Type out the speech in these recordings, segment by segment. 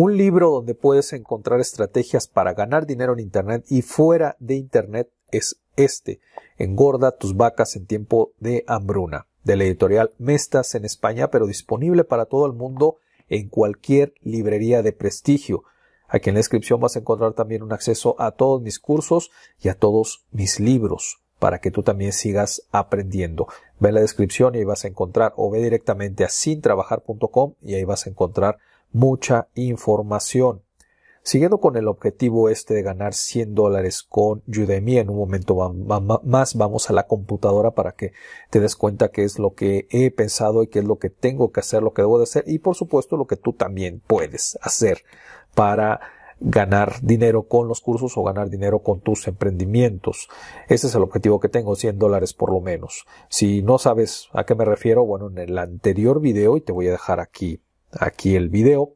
Un libro donde puedes encontrar estrategias para ganar dinero en Internet y fuera de Internet es este, Engorda tus vacas en tiempo de hambruna, de la editorial Mestas en España, pero disponible para todo el mundo en cualquier librería de prestigio. Aquí en la descripción vas a encontrar también un acceso a todos mis cursos y a todos mis libros para que tú también sigas aprendiendo. Ve en la descripción y ahí vas a encontrar o ve directamente a sintrabajar.com y ahí vas a encontrar mucha información. Siguiendo con el objetivo este de ganar 100 dólares con Udemy, en un momento más vamos a la computadora para que te des cuenta qué es lo que he pensado y qué es lo que tengo que hacer, lo que debo de hacer y por supuesto lo que tú también puedes hacer para ganar dinero con los cursos o ganar dinero con tus emprendimientos. Ese es el objetivo que tengo, 100 dólares por lo menos. Si no sabes a qué me refiero, bueno, en el anterior video, y te voy a dejar aquí aquí el video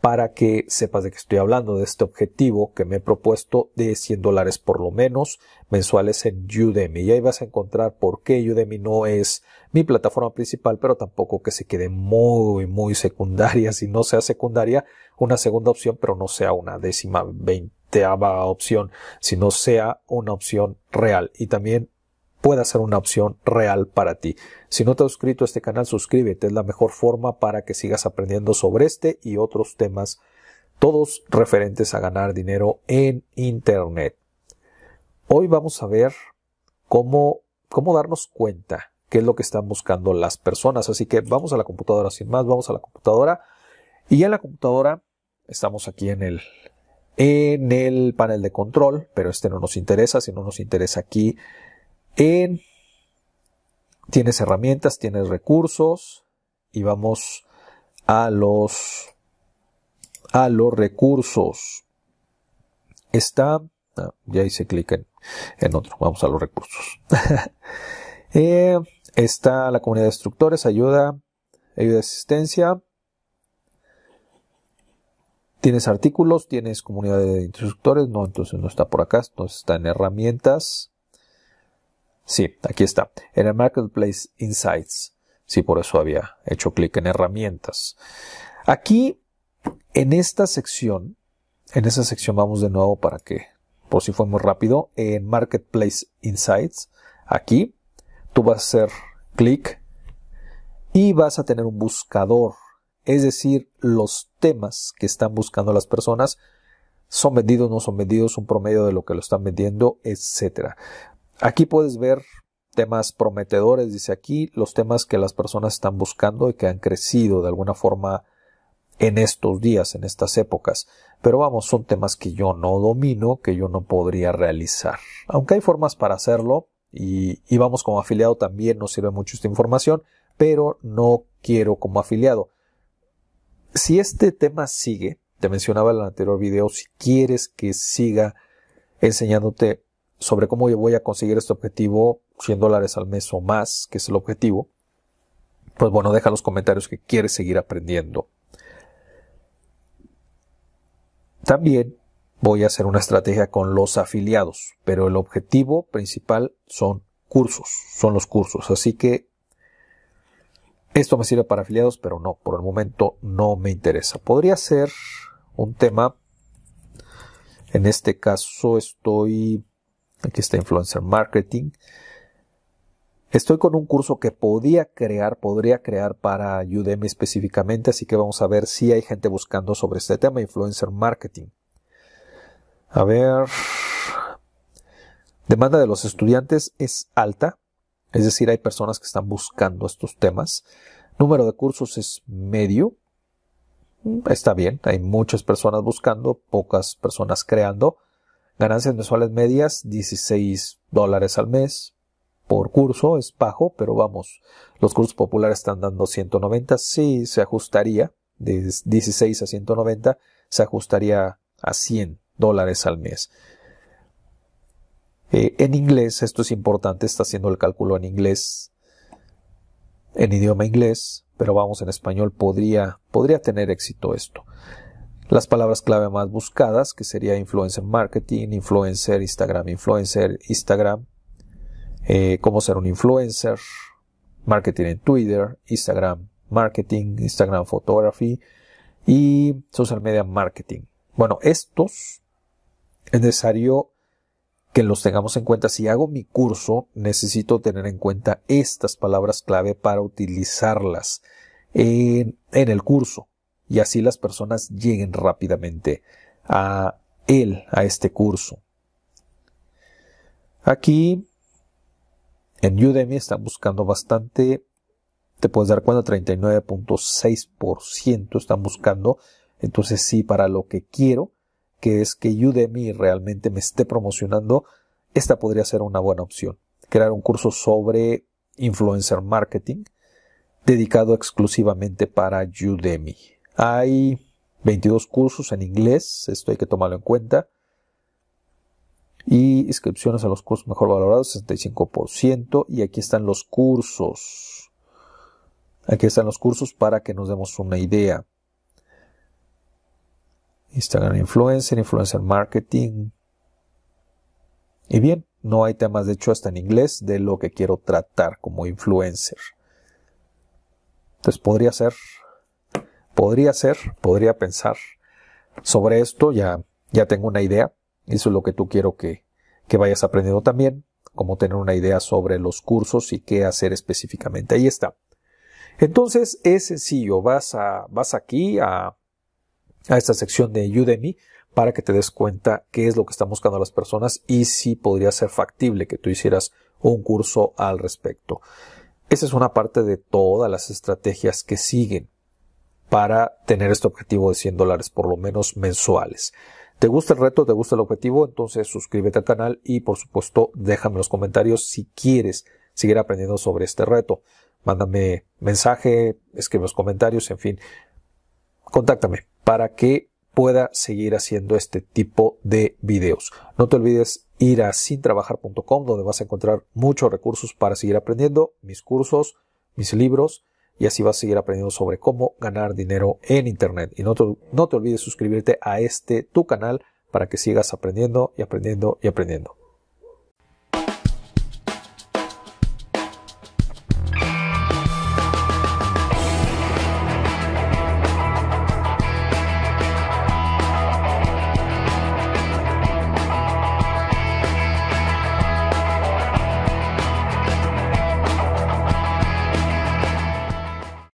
para que sepas de que estoy hablando de este objetivo que me he propuesto de 100 dólares por lo menos mensuales en Udemy. Y ahí vas a encontrar por qué Udemy no es mi plataforma principal, pero tampoco que se quede muy, muy secundaria. Si no sea secundaria, una segunda opción, pero no sea una décima, veinteava opción, sino sea una opción real. Y también pueda ser una opción real para ti. Si no te has suscrito a este canal, suscríbete. Es la mejor forma para que sigas aprendiendo sobre este y otros temas, todos referentes a ganar dinero en Internet. Hoy vamos a ver cómo, cómo darnos cuenta qué es lo que están buscando las personas. Así que vamos a la computadora sin más, vamos a la computadora. Y en la computadora estamos aquí en el, en el panel de control, pero este no nos interesa, si no nos interesa aquí en tienes herramientas, tienes recursos y vamos a los a los recursos. Está ah, ya hice clic en, en, otro. Vamos a los recursos. Eh, está la comunidad de instructores, ayuda, ayuda de asistencia. Tienes artículos, tienes comunidad de instructores, no, entonces no está por acá, entonces está en herramientas. Sí, aquí está. En el Marketplace Insights. Sí, por eso había hecho clic en herramientas. Aquí, en esta sección, en esa sección vamos de nuevo para que, por si fue muy rápido, en Marketplace Insights, aquí, tú vas a hacer clic y vas a tener un buscador. Es decir, los temas que están buscando las personas son vendidos, no son vendidos, un promedio de lo que lo están vendiendo, etcétera. Aquí puedes ver temas prometedores, dice aquí, los temas que las personas están buscando y que han crecido de alguna forma en estos días, en estas épocas. Pero vamos, son temas que yo no domino, que yo no podría realizar. Aunque hay formas para hacerlo, y, vamos como afiliado también nos sirve mucho esta información, pero no quiero como afiliado. Si este tema sigue, te mencionaba en el anterior video, si quieres que siga enseñándote sobre cómo yo voy a conseguir este objetivo, 100 dólares al mes o más, que es el objetivo, pues bueno, deja los comentarios que quieres seguir aprendiendo. También voy a hacer una estrategia con los afiliados, pero el objetivo principal son cursos, son los cursos. Así que esto me sirve para afiliados, pero no, por el momento no me interesa. Podría ser un tema, en este caso estoy Aquí está Influencer Marketing. Estoy con un curso que podía crear, podría crear para Udemy específicamente, así que vamos a ver si hay gente buscando sobre este tema, Influencer Marketing. A ver. Demanda de los estudiantes es alta, es decir, hay personas que están buscando estos temas. Número de cursos es medio. Mm, está bien, hay muchas personas buscando, pocas personas creando. Ganancias mensuales medias, 16 dólares al mes por curso, es bajo, pero vamos, los cursos populares están dando 190, sí se ajustaría, de 16 a 190, se ajustaría a 100 dólares al mes. Eh, en inglés, esto es importante, está haciendo el cálculo en inglés, en idioma inglés, pero vamos en español, podría, podría tener éxito esto. Las palabras clave más buscadas, que sería influencer marketing, influencer, Instagram, influencer, Instagram, eh, cómo ser un influencer, marketing en Twitter, Instagram marketing, Instagram photography y social media marketing. Bueno, estos es necesario que los tengamos en cuenta. Si hago mi curso, necesito tener en cuenta estas palabras clave para utilizarlas en el curso y así las personas lleguen rápidamente a él, a este curso. Aquí en Udemy están buscando bastante, te puedes dar cuenta, 39.6% están buscando. Entonces sí, para lo que quiero, que es que Udemy realmente me esté promocionando, esta podría ser una buena opción. Crear un curso sobre influencer marketing dedicado exclusivamente para Udemy. Hay 22 cursos en inglés, esto hay que tomarlo en cuenta. Y inscripciones a los cursos mejor valorados, 65%. Y aquí están los cursos. Aquí están los cursos para que nos demos una idea. Instagram Influencer, Influencer Marketing. Y bien, no hay temas, de hecho, hasta en inglés de lo que quiero tratar como influencer. Entonces podría ser Podría ser, podría pensar sobre esto, ya, ya tengo una idea. Eso es lo que tú quiero que, que vayas aprendiendo también, como tener una idea sobre los cursos y qué hacer específicamente. Ahí está. Entonces es sencillo, vas, a, vas aquí a, a esta sección de Udemy para que te des cuenta qué es lo que están buscando las personas y si podría ser factible que tú hicieras un curso al respecto. Esa es una parte de todas las estrategias que siguen para tener este objetivo de 100 dólares, por lo menos mensuales. ¿Te gusta el reto? ¿Te gusta el objetivo? Entonces suscríbete al canal y por supuesto déjame en los comentarios si quieres seguir aprendiendo sobre este reto. Mándame mensaje, escribe los comentarios, en fin. Contáctame para que pueda seguir haciendo este tipo de videos. No te olvides ir a sintrabajar.com donde vas a encontrar muchos recursos para seguir aprendiendo, mis cursos, mis libros, y así vas a seguir aprendiendo sobre cómo ganar dinero en Internet. Y no te, no te olvides suscribirte a este tu canal para que sigas aprendiendo y aprendiendo y aprendiendo.